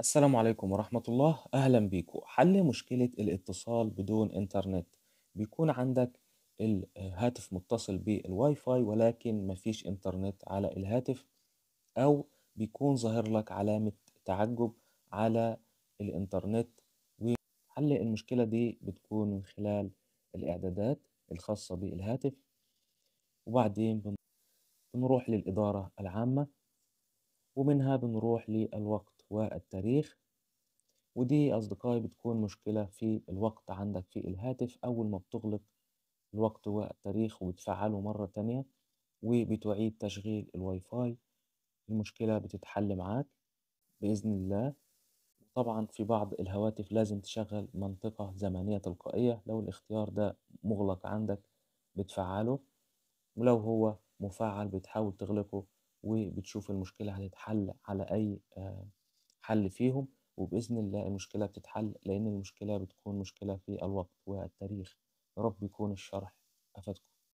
السلام عليكم ورحمة الله أهلا بيكم حل مشكلة الاتصال بدون إنترنت بيكون عندك الهاتف متصل بالواي فاي ولكن مفيش إنترنت على الهاتف أو بيكون ظاهر لك علامة تعجب على الإنترنت وحل المشكلة دي بتكون من خلال الإعدادات الخاصة بالهاتف وبعدين بنروح للإدارة العامة ومنها بنروح للوقت والتاريخ ودي أصدقائي بتكون مشكلة في الوقت عندك في الهاتف أول ما بتغلق الوقت والتاريخ وتفعله مرة تانية وبتعيد تشغيل الواي فاي المشكلة بتتحل معاك بإذن الله طبعا في بعض الهواتف لازم تشغل منطقة زمنية تلقائية لو الاختيار ده مغلق عندك بتفعله ولو هو مفعل بتحاول تغلقه وبتشوف المشكلة هتتحل على أي آه، حل فيهم وبإذن الله المشكلة بتتحل لأن المشكلة بتكون مشكلة في الوقت والتاريخ رب يكون الشرح أفادكم